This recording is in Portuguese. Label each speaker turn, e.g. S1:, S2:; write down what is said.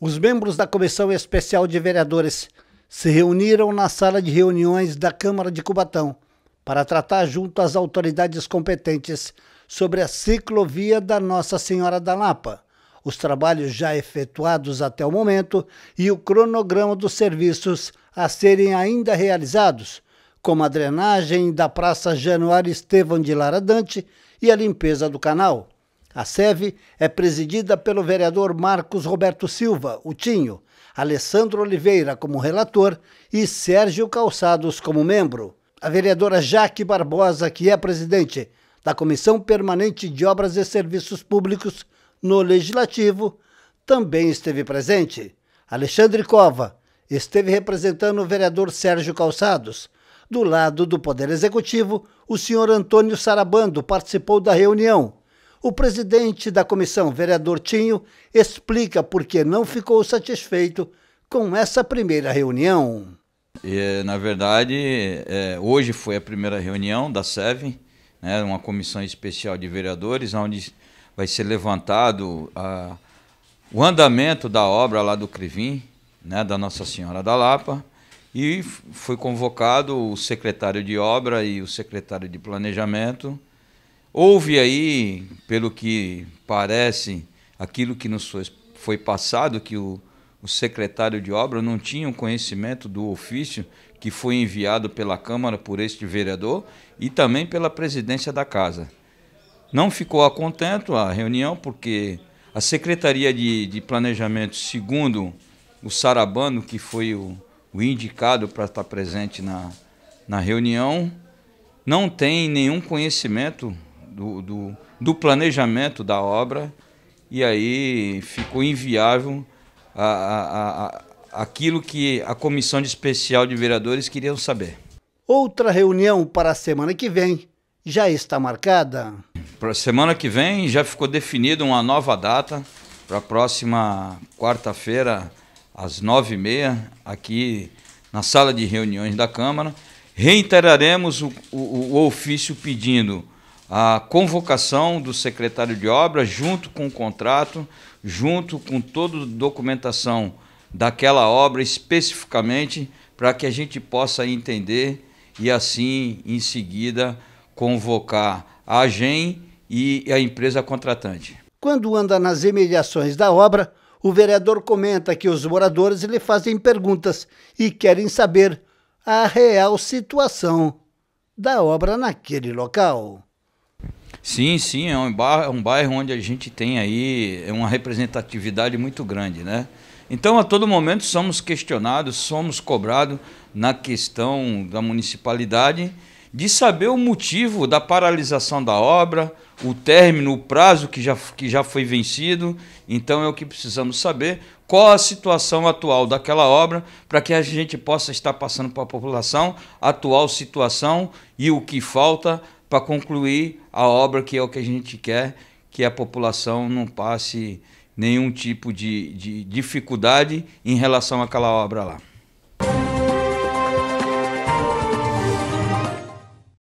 S1: Os membros da Comissão Especial de Vereadores se reuniram na sala de reuniões da Câmara de Cubatão para tratar junto às autoridades competentes sobre a ciclovia da Nossa Senhora da Lapa, os trabalhos já efetuados até o momento e o cronograma dos serviços a serem ainda realizados, como a drenagem da Praça Januário Estevão de Lara Dante e a limpeza do canal. A SEV é presidida pelo vereador Marcos Roberto Silva, o Tinho, Alessandro Oliveira como relator e Sérgio Calçados como membro. A vereadora Jaque Barbosa, que é presidente da Comissão Permanente de Obras e Serviços Públicos no Legislativo, também esteve presente. Alexandre Cova esteve representando o vereador Sérgio Calçados. Do lado do Poder Executivo, o senhor Antônio Sarabando participou da reunião o presidente da comissão, vereador Tinho, explica por que não ficou satisfeito com essa primeira reunião.
S2: E, na verdade, é, hoje foi a primeira reunião da SEV, né, uma comissão especial de vereadores, onde vai ser levantado a, o andamento da obra lá do Crivim, né, da Nossa Senhora da Lapa, e foi convocado o secretário de obra e o secretário de planejamento Houve aí, pelo que parece, aquilo que nos foi passado, que o, o secretário de obra não tinha o um conhecimento do ofício que foi enviado pela Câmara por este vereador e também pela presidência da Casa. Não ficou a contento a reunião, porque a Secretaria de, de Planejamento, segundo o Sarabano, que foi o, o indicado para estar presente na, na reunião, não tem nenhum conhecimento do, do, do planejamento da obra e aí ficou inviável a, a, a, aquilo que a comissão de especial de vereadores queriam saber.
S1: Outra reunião para a semana que vem já está marcada?
S2: Para a semana que vem já ficou definida uma nova data para a próxima quarta-feira às nove e meia aqui na sala de reuniões da Câmara. Reiteraremos o, o, o ofício pedindo a convocação do secretário de obra, junto com o contrato, junto com toda a documentação daquela obra especificamente, para que a gente possa entender e assim, em seguida, convocar a AGEM e a empresa contratante.
S1: Quando anda nas imediações da obra, o vereador comenta que os moradores lhe fazem perguntas e querem saber a real situação da obra naquele local.
S2: Sim, sim, é um, bairro, é um bairro onde a gente tem aí é uma representatividade muito grande, né? Então, a todo momento, somos questionados, somos cobrados na questão da municipalidade de saber o motivo da paralisação da obra, o término, o prazo que já, que já foi vencido. Então, é o que precisamos saber, qual a situação atual daquela obra, para que a gente possa estar passando para a população a atual situação e o que falta para concluir a obra que é o que a gente quer, que a população não passe nenhum tipo de, de dificuldade em relação àquela obra lá.